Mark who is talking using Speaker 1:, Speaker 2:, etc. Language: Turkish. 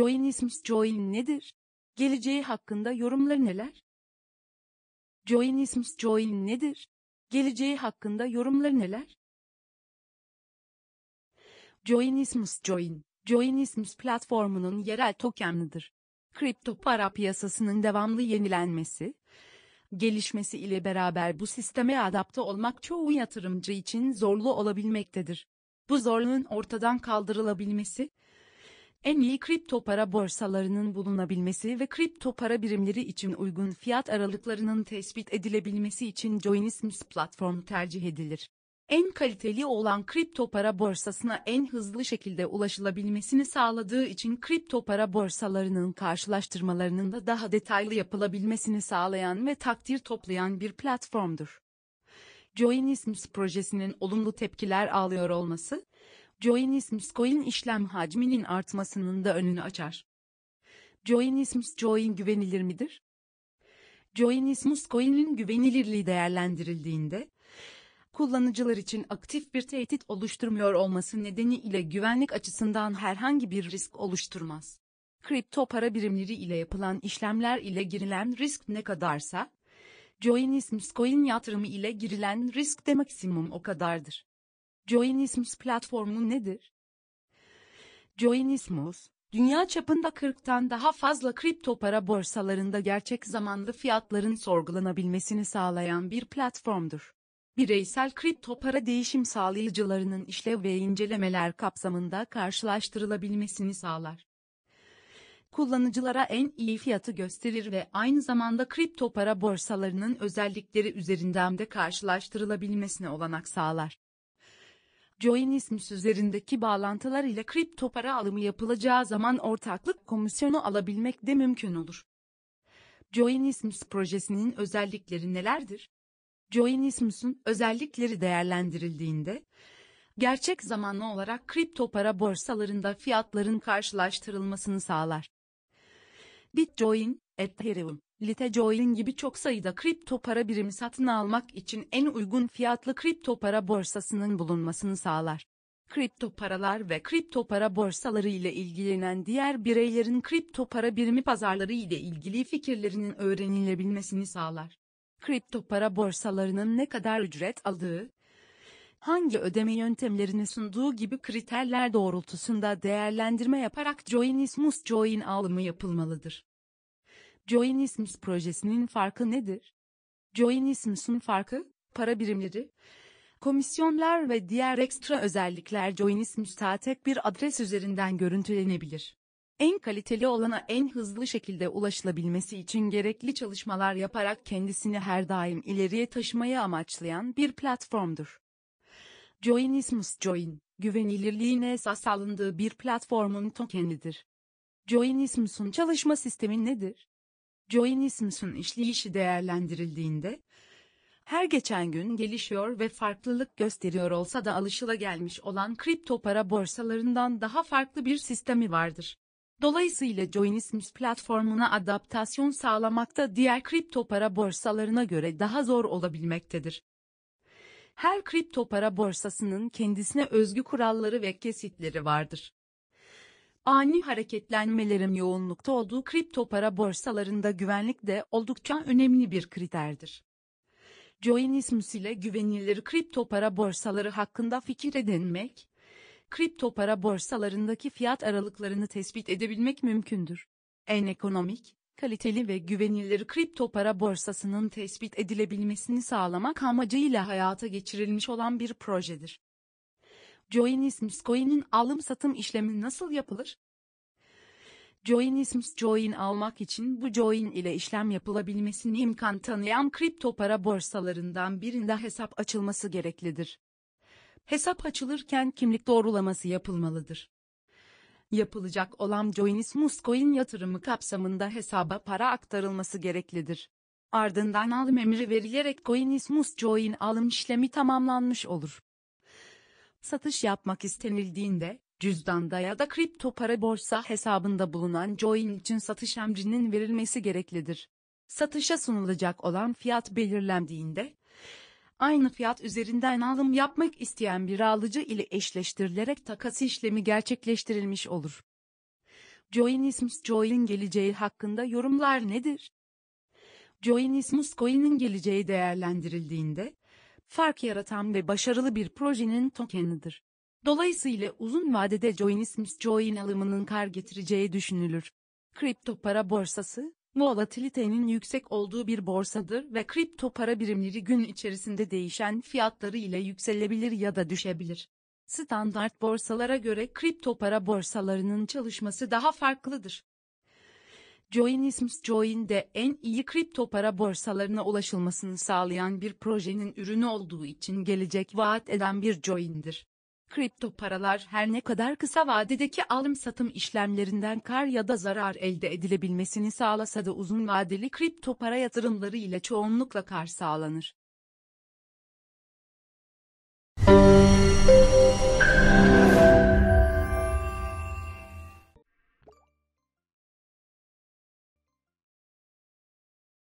Speaker 1: Join ismis Join nedir? Geleceği hakkında yorumları neler? Join ismis Join nedir? Geleceği hakkında yorumları neler? Join ismis Join, Join ismis platformunun yerel tokenlidir. Kripto para piyasasının devamlı yenilenmesi, gelişmesi ile beraber bu sisteme adapte olmak çoğu yatırımcı için zorlu olabilmektedir. Bu zorluğun ortadan kaldırılabilmesi, en iyi kripto para borsalarının bulunabilmesi ve kripto para birimleri için uygun fiyat aralıklarının tespit edilebilmesi için Joinisms platformu tercih edilir. En kaliteli olan kripto para borsasına en hızlı şekilde ulaşılabilmesini sağladığı için kripto para borsalarının karşılaştırmalarının da daha detaylı yapılabilmesini sağlayan ve takdir toplayan bir platformdur. Joinisms projesinin olumlu tepkiler alıyor olması, Joinisms coin işlem hacminin artmasının da önünü açar. Joinisms coin güvenilir midir? Joinismus coin'in güvenilirliği değerlendirildiğinde, kullanıcılar için aktif bir tehdit oluşturmuyor olması nedeniyle güvenlik açısından herhangi bir risk oluşturmaz. Kripto para birimleri ile yapılan işlemler ile girilen risk ne kadarsa, Joinismus coin yatırımı ile girilen risk de maksimum o kadardır. Joinismus platformu nedir? Joinismus, dünya çapında 40'tan daha fazla kripto para borsalarında gerçek zamanlı fiyatların sorgulanabilmesini sağlayan bir platformdur. Bireysel kripto para değişim sağlayıcılarının işlev ve incelemeler kapsamında karşılaştırılabilmesini sağlar. Kullanıcılara en iyi fiyatı gösterir ve aynı zamanda kripto para borsalarının özellikleri üzerinden de karşılaştırılabilmesine olanak sağlar. Join isms üzerindeki bağlantılar ile kripto para alımı yapılacağı zaman ortaklık komisyonu alabilmek de mümkün olur. Join isms projesinin özellikleri nelerdir? Join isms'un özellikleri değerlendirildiğinde, gerçek zamanlı olarak kripto para borsalarında fiyatların karşılaştırılmasını sağlar. Bitcoin, Ethereum, Litecoin gibi çok sayıda kripto para birimi satın almak için en uygun fiyatlı kripto para borsasının bulunmasını sağlar. Kripto paralar ve kripto para borsaları ile ilgilenen diğer bireylerin kripto para birimi pazarları ile ilgili fikirlerinin öğrenilebilmesini sağlar. Kripto para borsalarının ne kadar ücret aldığı, hangi ödeme yöntemlerini sunduğu gibi kriterler doğrultusunda değerlendirme yaparak Join Ismus Join alımı yapılmalıdır. Joinisms projesinin farkı nedir? Joinisms'un farkı, para birimleri, komisyonlar ve diğer ekstra özellikler Joinisms'ta tek bir adres üzerinden görüntülenebilir. En kaliteli olana en hızlı şekilde ulaşılabilmesi için gerekli çalışmalar yaparak kendisini her daim ileriye taşımayı amaçlayan bir platformdur. Joinismus Join, güvenilirliğine esas alındığı bir platformun tokenidir. Joinismus'un çalışma sistemi nedir? Join Isms'ın işleyişi değerlendirildiğinde, her geçen gün gelişiyor ve farklılık gösteriyor olsa da alışılagelmiş olan kripto para borsalarından daha farklı bir sistemi vardır. Dolayısıyla Joinisms platformuna adaptasyon sağlamakta diğer kripto para borsalarına göre daha zor olabilmektedir. Her kripto para borsasının kendisine özgü kuralları ve kesitleri vardır ani hareketlenmelerin yoğunlukta olduğu kripto para borsalarında güvenlik de oldukça önemli bir kriterdir. Joinismus ile güvenilir kripto para borsaları hakkında fikir edinmek, kripto para borsalarındaki fiyat aralıklarını tespit edebilmek mümkündür. En ekonomik, kaliteli ve güvenilir kripto para borsasının tespit edilebilmesini sağlamak amacıyla hayata geçirilmiş olan bir projedir. Joinisms coin'in alım satım işlemi nasıl yapılır? Joinisms coin almak için bu coin ile işlem yapılabilmesini imkan tanıyan kripto para borsalarından birinde hesap açılması gereklidir. Hesap açılırken kimlik doğrulaması yapılmalıdır. Yapılacak olan Joinismus coin yatırımı kapsamında hesaba para aktarılması gereklidir. Ardından alım emri verilerek Coinismus coin alım işlemi tamamlanmış olur satış yapmak istenildiğinde, cüzdanda ya da kripto para borsa hesabında bulunan coin için satış emrinin verilmesi gereklidir. Satışa sunulacak olan fiyat belirlendiğinde, aynı fiyat üzerinden alım yapmak isteyen bir alıcı ile eşleştirilerek takas işlemi gerçekleştirilmiş olur. Join Ismus Join geleceği hakkında yorumlar nedir? Join Ismus Coin'in geleceği değerlendirildiğinde, fark yaratan ve başarılı bir projenin tokenidir. Dolayısıyla uzun vadede Joinisms Join alımının kar getireceği düşünülür. Kripto para borsası, volatilitenin yüksek olduğu bir borsadır ve kripto para birimleri gün içerisinde değişen fiyatları ile yükselebilir ya da düşebilir. Standart borsalara göre kripto para borsalarının çalışması daha farklıdır. Joinisms Join'de en iyi kripto para borsalarına ulaşılmasını sağlayan bir projenin ürünü olduğu için gelecek vaat eden bir Join'dir. Kripto paralar her ne kadar kısa vadedeki alım satım işlemlerinden kar ya da zarar elde edilebilmesini sağlasa da uzun vadeli kripto para yatırımları ile çoğunlukla kar sağlanır.